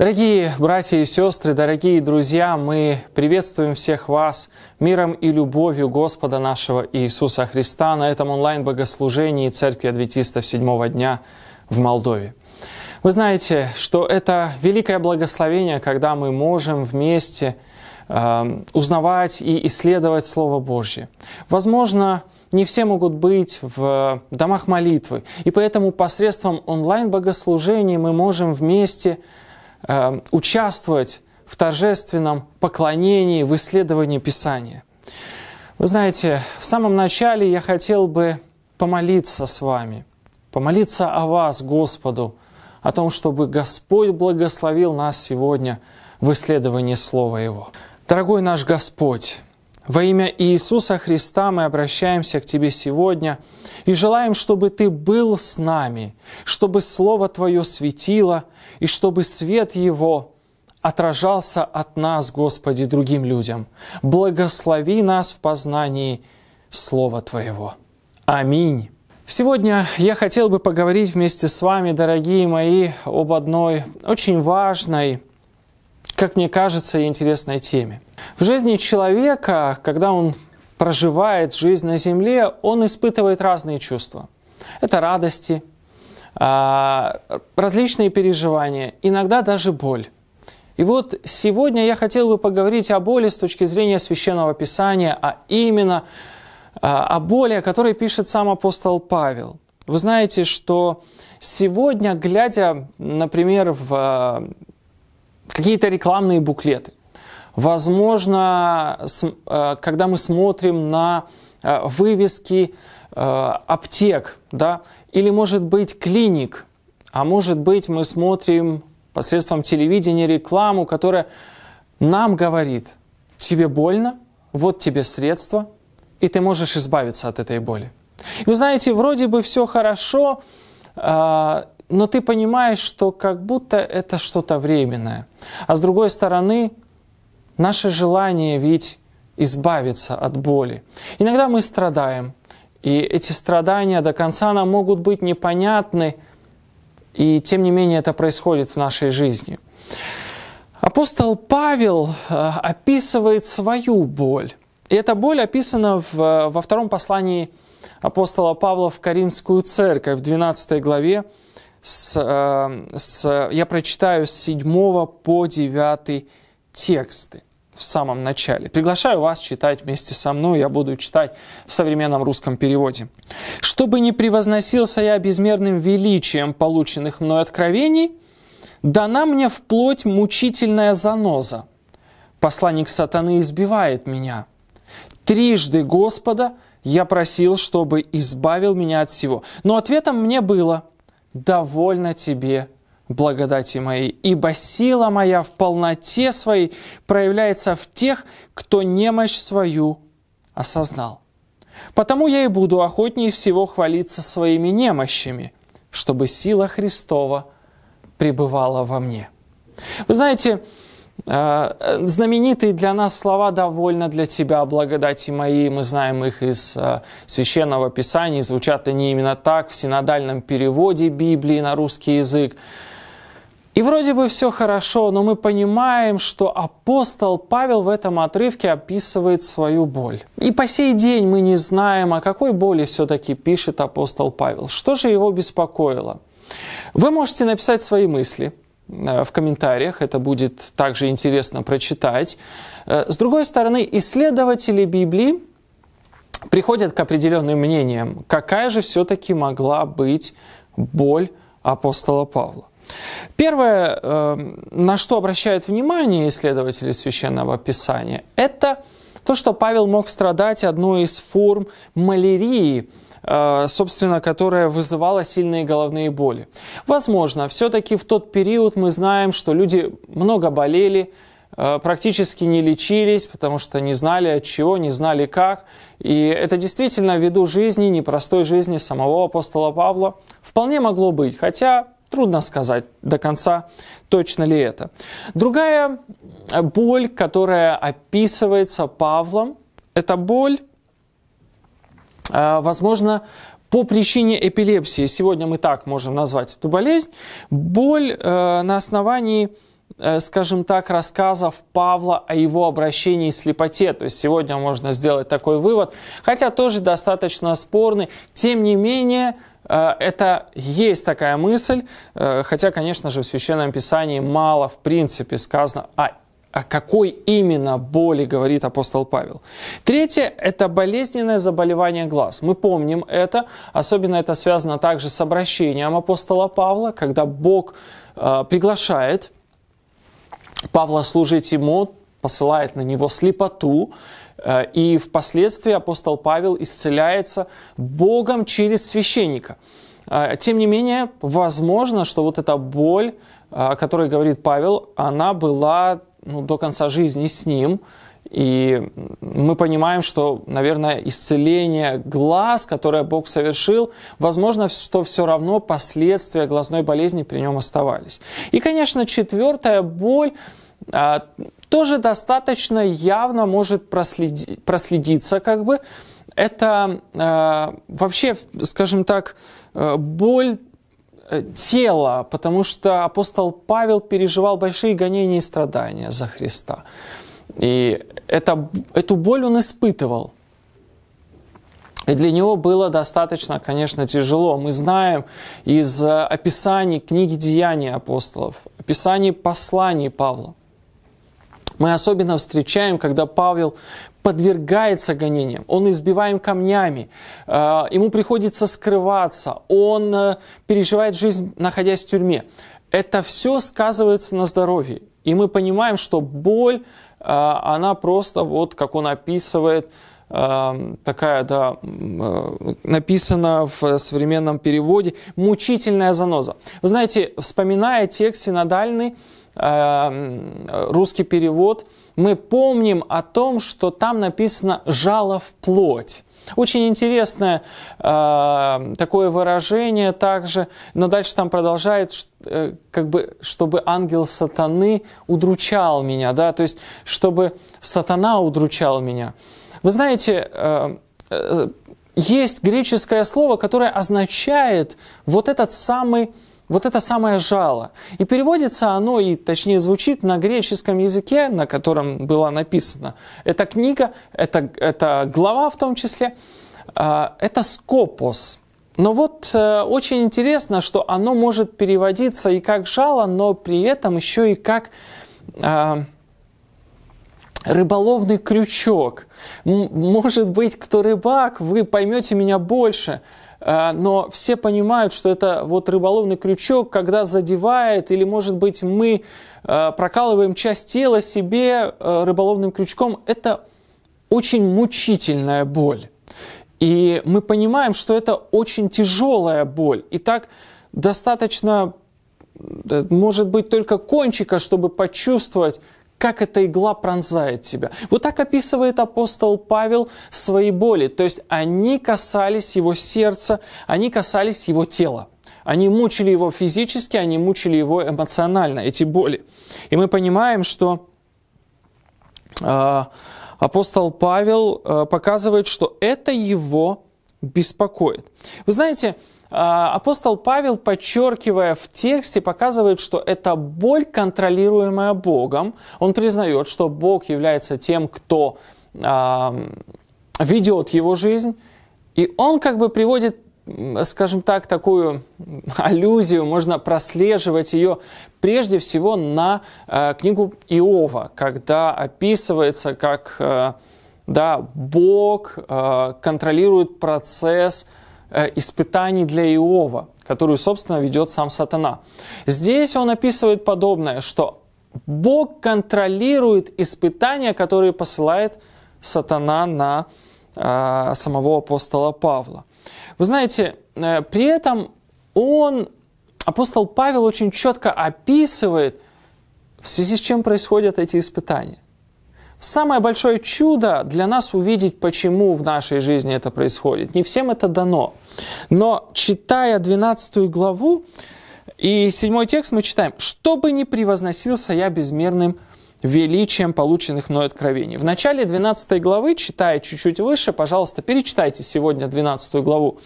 Дорогие братья и сестры, дорогие друзья, мы приветствуем всех вас миром и любовью Господа нашего Иисуса Христа на этом онлайн-богослужении Церкви Адвентистов седьмого дня в Молдове. Вы знаете, что это великое благословение, когда мы можем вместе э, узнавать и исследовать Слово Божье. Возможно, не все могут быть в домах молитвы, и поэтому посредством онлайн-богослужений мы можем вместе э, участвовать в торжественном поклонении, в исследовании Писания. Вы знаете, в самом начале я хотел бы помолиться с вами, помолиться о вас, Господу, о том, чтобы Господь благословил нас сегодня в исследовании Слова Его. Дорогой наш Господь, во имя Иисуса Христа мы обращаемся к Тебе сегодня и желаем, чтобы Ты был с нами, чтобы Слово Твое светило – и чтобы свет Его отражался от нас, Господи, другим людям. Благослови нас в познании Слова Твоего. Аминь. Сегодня я хотел бы поговорить вместе с вами, дорогие мои, об одной очень важной, как мне кажется, и интересной теме. В жизни человека, когда он проживает жизнь на Земле, он испытывает разные чувства. Это радости, а, различные переживания, иногда даже боль. И вот сегодня я хотел бы поговорить о боли с точки зрения Священного Писания, а именно а, о боли, о которой пишет сам апостол Павел. Вы знаете, что сегодня, глядя, например, в а, какие-то рекламные буклеты, возможно, когда мы смотрим на вывески аптек, да, или, может быть, клиник, а может быть, мы смотрим посредством телевидения рекламу, которая нам говорит, тебе больно, вот тебе средство и ты можешь избавиться от этой боли. И вы знаете, вроде бы все хорошо, а, но ты понимаешь, что как будто это что-то временное. А с другой стороны, наше желание ведь избавиться от боли. Иногда мы страдаем, и эти страдания до конца нам могут быть непонятны, и тем не менее это происходит в нашей жизни. Апостол Павел э, описывает свою боль. И эта боль описана в, э, во втором послании апостола Павла в Каримскую церковь, в 12 главе. С, э, с, я прочитаю с 7 по 9 тексты в самом начале. Приглашаю вас читать вместе со мной, я буду читать в современном русском переводе. «Чтобы не превозносился я безмерным величием полученных мной откровений, дана мне вплоть мучительная заноза. Посланник сатаны избивает меня. Трижды Господа я просил, чтобы избавил меня от всего. Но ответом мне было «довольно тебе, благодати моей, ибо сила моя в полноте своей проявляется в тех, кто немощь свою осознал. Потому я и буду охотнее всего хвалиться своими немощами, чтобы сила Христова пребывала во мне». Вы знаете, э, знаменитые для нас слова «довольно для тебя, благодати мои», мы знаем их из э, Священного Писания, звучат они именно так в синодальном переводе Библии на русский язык. И вроде бы все хорошо, но мы понимаем, что апостол Павел в этом отрывке описывает свою боль. И по сей день мы не знаем, о какой боли все-таки пишет апостол Павел. Что же его беспокоило? Вы можете написать свои мысли э, в комментариях, это будет также интересно прочитать. Э, с другой стороны, исследователи Библии приходят к определенным мнениям, какая же все-таки могла быть боль апостола Павла. Первое, эм, на что обращают внимание исследователи священного писания, это то, что Павел мог страдать одной из форм малярии, э, собственно, которая вызывала сильные головные боли. Возможно, все-таки в тот период мы знаем, что люди много болели, э, практически не лечились, потому что не знали от чего, не знали как. И это действительно ввиду жизни, непростой жизни самого апостола Павла, вполне могло быть. Хотя Трудно сказать до конца, точно ли это. Другая э, боль, которая описывается Павлом, это боль, э, возможно, по причине эпилепсии, сегодня мы так можем назвать эту болезнь, боль э, на основании, скажем так, рассказов Павла о его обращении к слепоте. То есть сегодня можно сделать такой вывод, хотя тоже достаточно спорный. Тем не менее, Э, это есть такая мысль, э, хотя, конечно же, в Священном Писании мало, в принципе, сказано о о какой именно боли говорит апостол Павел. Третье – это болезненное заболевание глаз. Мы помним это, особенно это связано также с обращением апостола Павла, когда Бог э, приглашает Павла служить ему, посылает на него слепоту, Э, и впоследствии апостол Павел исцеляется Богом через священника. Э, тем не менее, возможно, что вот эта боль, э, о которой говорит Павел, она была ну, до конца жизни с ним. И мы понимаем, что, наверное, исцеление глаз, которое Бог совершил, возможно, что все равно последствия глазной болезни при нем оставались. И, конечно, четвертая боль тоже достаточно явно может проследи, проследиться, как бы. Это э, вообще, скажем так, э, боль э, тела, потому что апостол Павел переживал большие гонения и страдания за Христа. И это, эту боль он испытывал. И для него было достаточно, конечно, тяжело. Мы знаем из э, описаний книги «Деяния апостолов», описаний посланий Павла, мы особенно встречаем, когда Павел подвергается гонениям, он избиваем камнями, э, ему приходится скрываться, он э, переживает жизнь, находясь в тюрьме. Это все сказывается на здоровье. И мы понимаем, что боль, э, она просто, вот как он описывает, такая, да, написана в современном переводе, мучительная заноза. Вы знаете, вспоминая текст синодальный, Эм, русский перевод, мы помним о том, что там написано «жало в плоть». Очень интересное э, такое выражение также, но дальше там продолжает, э, как бы, чтобы ангел сатаны удручал меня, да, то есть, чтобы сатана удручал меня. Вы знаете, э, э, есть греческое слово, которое означает вот этот самый вот это самое жало. И переводится оно, и точнее звучит на греческом языке, на котором была написана эта книга, это, это глава в том числе, а, это скопос. Но вот э, очень интересно, что оно может переводиться и как жало, но при этом еще и как а, рыболовный крючок. Может быть, кто рыбак, вы поймете меня больше. Э, но все понимают, что это вот рыболовный крючок, когда задевает, или, может быть, мы э, прокалываем часть тела себе э, рыболовным крючком, это очень мучительная боль. И мы понимаем, что это очень тяжелая боль. И так достаточно, может быть, только кончика, чтобы почувствовать, как эта игла пронзает тебя. Вот так описывает апостол Павел свои боли. То есть они касались его сердца, они касались его тела. Они мучили его физически, они мучили его эмоционально, эти боли. И мы понимаем, что э, апостол Павел э, показывает, что это его беспокоит. Вы знаете, а, апостол Павел, подчеркивая в тексте, показывает, что это боль, контролируемая Богом. Он признает, что Бог является тем, кто а, ведет его жизнь. И он как бы приводит, скажем так, такую аллюзию, можно прослеживать ее прежде всего на а, книгу Иова, когда описывается, как да, Бог контролирует процесс Э, испытаний для Иова, которую, собственно, ведет сам сатана. Здесь он описывает подобное, что Бог контролирует испытания, которые посылает сатана на э, самого апостола Павла. Вы знаете, э, при этом он, апостол Павел очень четко описывает, в связи с чем происходят эти испытания. Самое большое чудо для нас увидеть, почему в нашей жизни это происходит. Не всем это дано. Но читая 12 главу и 7 текст, мы читаем, «Чтобы не превозносился я безмерным величием полученных мной откровений. В начале 12 главы, читая чуть-чуть выше, пожалуйста, перечитайте сегодня 12 главу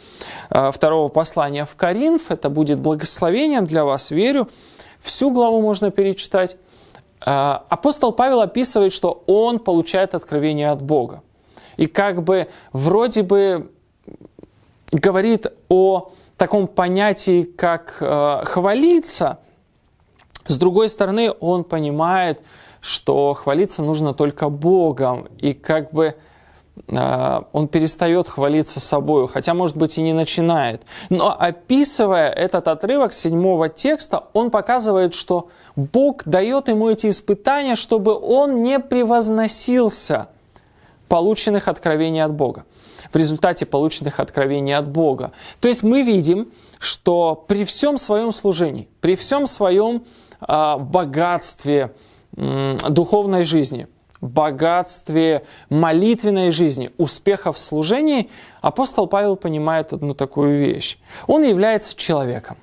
э, второго послания в Коринф. Это будет благословением для вас, верю. Всю главу можно перечитать. Э, апостол Павел описывает, что он получает откровение от Бога. И как бы вроде бы говорит о таком понятии, как э, хвалиться, с другой стороны, он понимает, что хвалиться нужно только Богом. И как бы а, он перестает хвалиться собою, хотя, может быть, и не начинает. Но описывая этот отрывок седьмого текста, он показывает, что Бог дает ему эти испытания, чтобы он не превозносился полученных откровений от Бога, в результате полученных откровений от Бога. То есть мы видим, что при всем своем служении, при всем своем а, богатстве духовной жизни – богатстве молитвенной жизни, успеха в служении, апостол Павел понимает одну такую вещь. Он является человеком,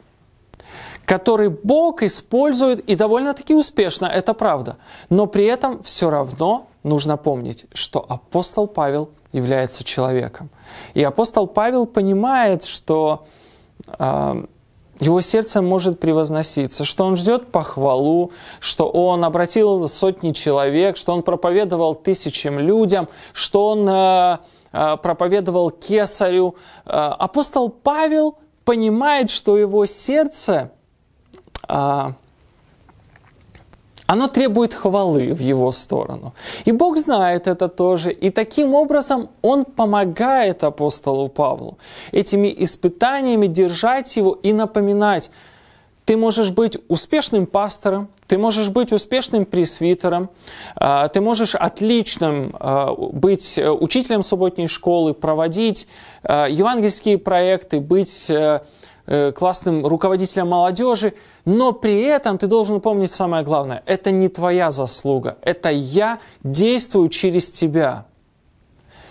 который Бог использует и довольно-таки успешно, это правда. Но при этом все равно нужно помнить, что апостол Павел является человеком. И апостол Павел понимает, что э, его сердце может превозноситься, что он ждет похвалу, что он обратил сотни человек, что он проповедовал тысячам людям, что он э, э, проповедовал кесарю. Э, апостол Павел понимает, что его сердце оно требует хвалы в его сторону. И Бог знает это тоже. И таким образом он помогает апостолу Павлу этими испытаниями держать его и напоминать, ты можешь быть успешным пастором, ты можешь быть успешным пресвитером, а, ты можешь отличным а, быть э, учителем субботней школы, проводить а, евангельские проекты, быть э, Э, классным руководителем молодежи, но при этом ты должен помнить самое главное, это не твоя заслуга, это я действую через тебя.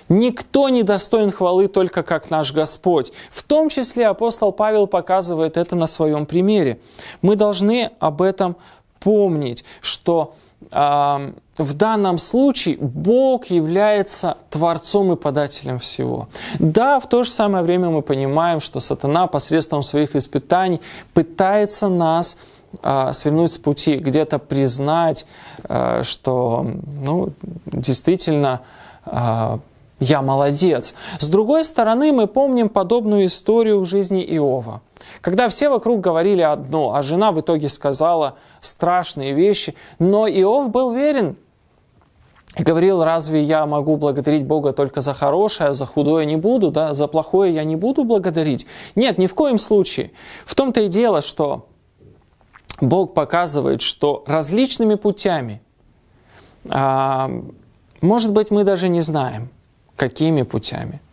Никто не достоин хвалы только как наш Господь. В том числе апостол Павел показывает это на своем примере. Мы должны об этом помнить, что в данном случае Бог является Творцом и Подателем всего. Да, в то же самое время мы понимаем, что сатана посредством своих испытаний пытается нас а, свернуть с пути, где-то признать, а, что ну, действительно а, я молодец. С другой стороны, мы помним подобную историю в жизни Иова – когда все вокруг говорили одно, а жена в итоге сказала страшные вещи, но Иов был верен и говорил, разве я могу благодарить Бога только за хорошее, а за худое не буду, да, за плохое я не буду благодарить? Нет, ни в коем случае. В том-то и дело, что Бог показывает, что различными путями, а, может быть, мы даже не знаем, какими путями –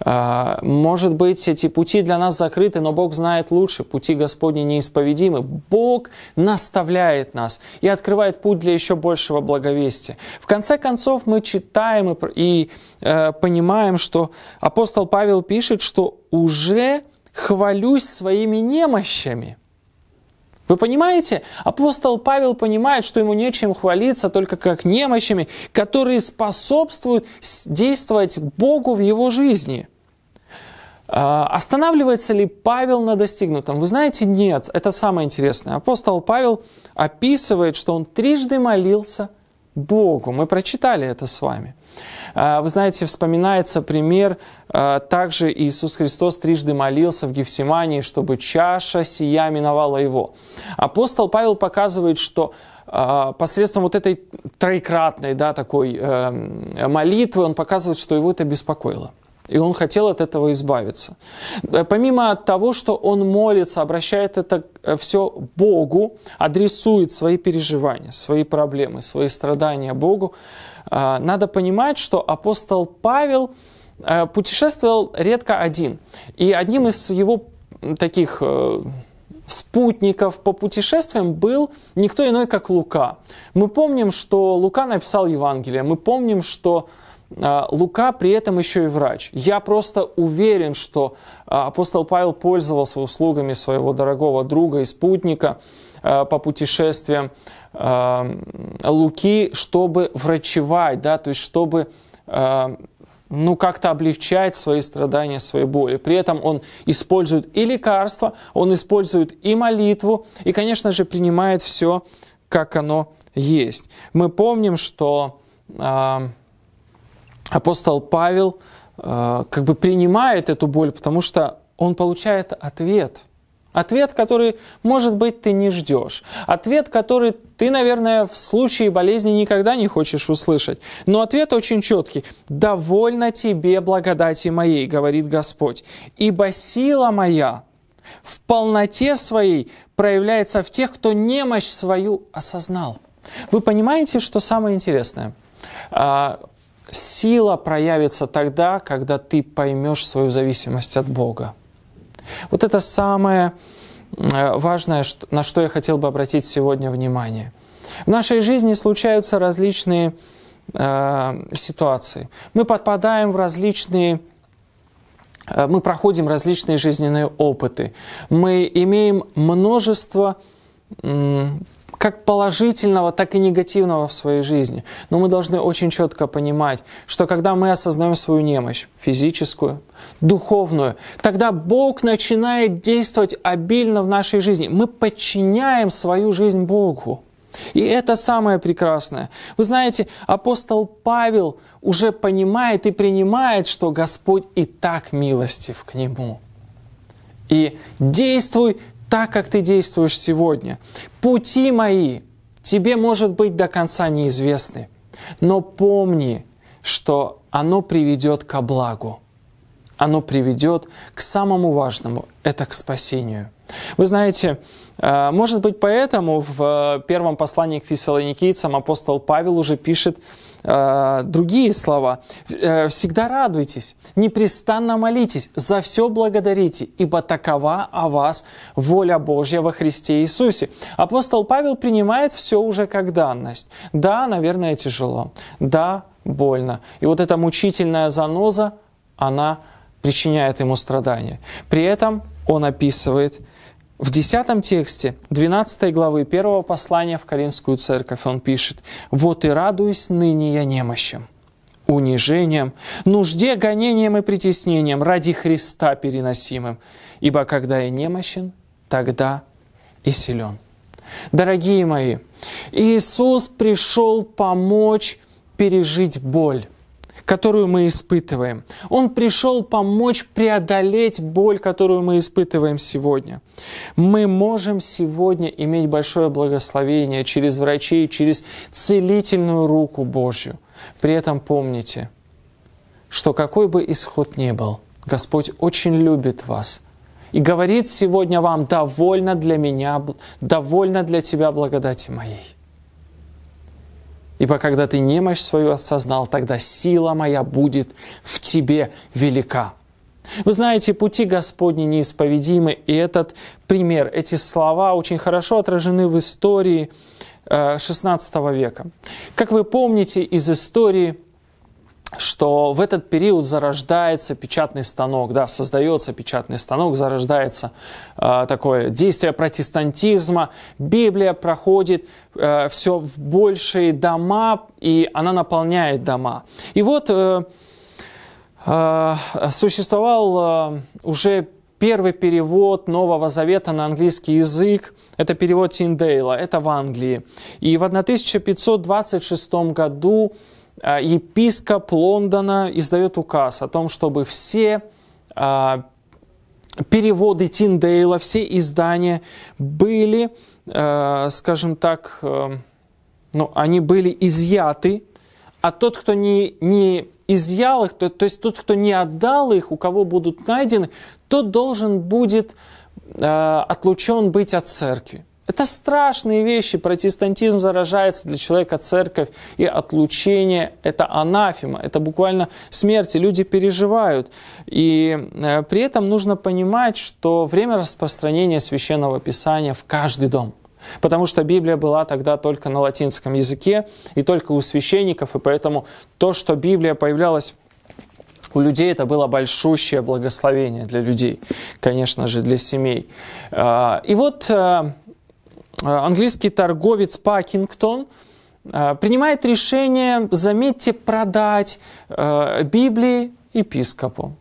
а, может быть, эти пути для нас закрыты, но Бог знает лучше. Пути Господни неисповедимы. Бог наставляет нас и открывает путь для еще большего благовестия. В конце концов, мы читаем и, э, понимаем, что апостол Павел пишет, что уже хвалюсь своими немощами. Вы понимаете? Апостол Павел понимает, что ему нечем хвалиться, только как немощами, которые способствуют действовать Богу в его жизни. А, останавливается ли Павел на достигнутом? Вы знаете, нет. Это самое интересное. Апостол Павел описывает, что он трижды молился Богу. Мы прочитали это с вами. А, вы знаете, вспоминается пример, а, также Иисус Христос трижды молился в Гефсимании, чтобы чаша сия миновала его. Апостол Павел показывает, что а, посредством вот этой троекратной да, такой эм, молитвы он показывает, что его это беспокоило. И он хотел от этого избавиться. Э, помимо того, что он молится, обращает это э, все Богу, адресует свои переживания, свои проблемы, свои страдания Богу, э, надо понимать, что апостол Павел путешествовал редко один. И одним из его таких спутников по путешествиям был никто иной, как Лука. Мы помним, что Лука написал Евангелие, мы помним, что а, Лука при этом еще и врач. Я просто уверен, что а, апостол Павел пользовался услугами своего дорогого друга и спутника а, по путешествиям Луки, чтобы врачевать, да, то есть чтобы ну, как-то облегчать свои страдания, свои боли. При этом он использует и лекарства, он использует и молитву, и, конечно же, принимает все, как оно есть. Мы помним, что апостол Павел э, как бы принимает эту боль, потому что он получает ответ. Ответ, который, может быть, ты не ждешь. Ответ, который ты, наверное, в случае болезни никогда не хочешь услышать. Но ответ очень четкий. «Довольно тебе благодати моей», — говорит Господь, «ибо сила моя в полноте своей проявляется в тех, кто немощь свою осознал». Вы понимаете, что самое интересное? А, Сила проявится тогда, когда ты поймешь свою зависимость от Бога. Вот это самое э, важное, на что я хотел бы обратить сегодня внимание. В нашей жизни случаются различные э, ситуации. Мы подпадаем в различные э, мы проходим различные жизненные опыты, мы имеем множество э, как положительного, так и негативного в своей жизни. Но мы должны очень четко понимать, что когда мы осознаем свою немощь, физическую, духовную, тогда Бог начинает действовать обильно в нашей жизни. Мы подчиняем свою жизнь Богу. И это самое прекрасное. Вы знаете, апостол Павел уже понимает и принимает, что Господь и так милостив к нему. И действуй так, как ты действуешь сегодня. Пути мои тебе, может быть, до конца неизвестны, но помни, что оно приведет ко благу. Оно приведет к самому важному – это к спасению. Вы знаете, э, может быть, поэтому в первом послании к фессалоникийцам апостол Павел уже пишет – Э, другие слова. Э, «Всегда радуйтесь, непрестанно молитесь, за все благодарите, ибо такова о вас воля Божья во Христе Иисусе». Апостол Павел принимает все уже как данность. Да, наверное, тяжело. Да, больно. И вот эта мучительная заноза, она причиняет ему страдания. При этом он описывает в 10 тексте 12 главы 1 послания в Каринскую церковь он пишет «Вот и радуюсь ныне я немощам, унижением, нужде, гонением и притеснением ради Христа переносимым, ибо когда я немощен, тогда и силен». Дорогие мои, Иисус пришел помочь пережить боль которую мы испытываем. Он пришел помочь преодолеть боль, которую мы испытываем сегодня. Мы можем сегодня иметь большое благословение через врачей, через целительную руку Божью. При этом помните, что какой бы исход ни был, Господь очень любит вас – и говорит сегодня вам, довольно для меня, довольно для тебя благодати моей. Ибо когда ты немощь свою осознал, тогда сила моя будет в тебе велика. Вы знаете, пути Господни неисповедимы, и этот пример, эти слова очень хорошо отражены в истории XVI э, века. Как вы помните из истории, что в этот период зарождается печатный станок, да, создается печатный станок, зарождается э, такое действие протестантизма, Библия проходит э, все в большие дома, и она наполняет дома. И вот э, э, существовал э, уже первый перевод Нового Завета на английский язык. Это перевод Тиндейла, это в Англии. И в 1526 году Э, епископ Лондона издает указ о том, чтобы все а, переводы Тиндейла, все издания были, э, скажем так, э, ну, они были изъяты, а тот, кто не, не изъял их, то, то есть тот, кто не отдал их, у кого будут найдены, тот должен будет отлучен быть от церкви. Это страшные вещи. Протестантизм заражается для человека церковь и отлучение. Это анафема, это буквально смерть. И люди переживают. И э, при этом нужно понимать, что время распространения священного писания в каждый дом. Потому что Библия была тогда только на латинском языке и только у священников, и поэтому то, что Библия появлялась у людей это было большущее благословение для людей, конечно же, для семей. А, и вот э, Э, английский торговец Пакингтон э, принимает решение, заметьте, продать э, Библии епископу.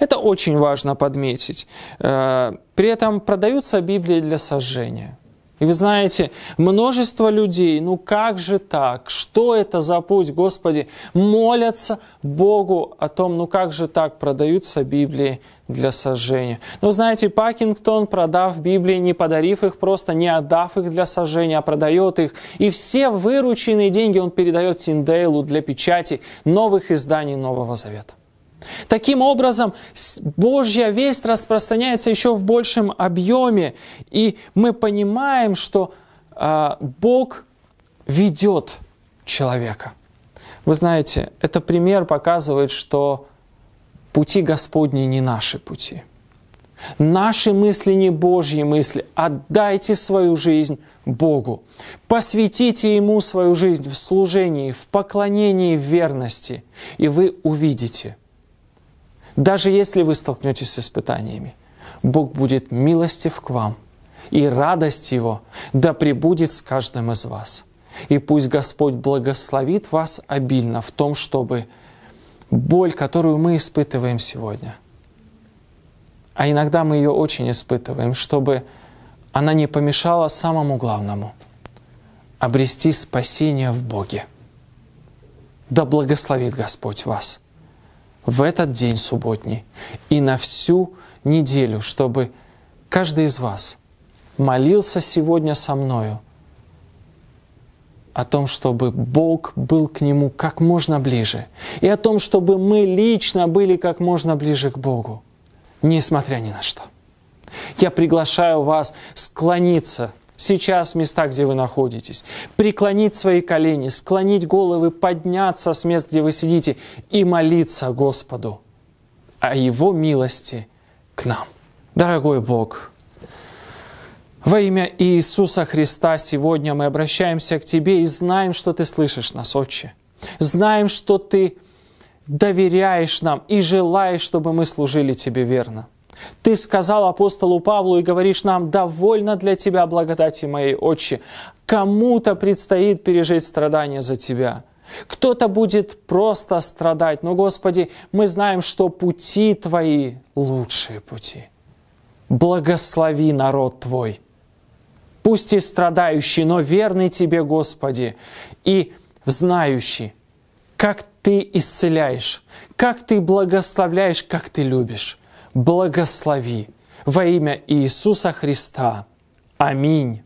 Это очень важно подметить. При этом продаются Библии для сожжения. И вы знаете, множество людей, ну как же так? Что это за путь, Господи? Молятся Богу о том, ну как же так продаются Библии для сожжения. Ну, знаете, Пакингтон, продав Библии, не подарив их просто, не отдав их для сожжения, а продает их. И все вырученные деньги он передает Тиндейлу для печати новых изданий Нового Завета. Таким образом, Божья весть распространяется еще в большем объеме, и мы понимаем, что э, Бог ведет человека. Вы знаете, этот пример показывает, что пути Господни не наши пути. Наши мысли не Божьи мысли. Отдайте свою жизнь Богу. Посвятите Ему свою жизнь в служении, в поклонении, в верности. И вы увидите – даже если вы столкнетесь с испытаниями, Бог будет милостив к вам, и радость Его да пребудет с каждым из вас. И пусть Господь благословит вас обильно в том, чтобы боль, которую мы испытываем сегодня, а иногда мы ее очень испытываем, чтобы она не помешала самому главному – обрести спасение в Боге. Да благословит Господь вас! в этот день субботний и на всю неделю, чтобы каждый из вас молился сегодня со мною о том, чтобы Бог был к нему как можно ближе, и о том, чтобы мы лично были как можно ближе к Богу, несмотря ни на что. Я приглашаю вас склониться – сейчас места, где вы находитесь, преклонить свои колени, склонить головы, подняться с мест, где вы сидите, и молиться Господу о Его милости к нам. Дорогой Бог, во имя Иисуса Христа сегодня мы обращаемся к Тебе и знаем, что Ты слышишь нас, Отче. Знаем, что Ты доверяешь нам и желаешь, чтобы мы служили Тебе верно – ты сказал апостолу Павлу и говоришь нам, довольно для тебя благодати моей, отче. Кому-то предстоит пережить страдания за тебя. Кто-то будет просто страдать, но, Господи, мы знаем, что пути Твои – лучшие пути. Благослови народ Твой. Пусть и страдающий, но верный Тебе, Господи, и знающий, как Ты исцеляешь, как Ты благословляешь, как Ты любишь благослови. Во имя Иисуса Христа. Аминь.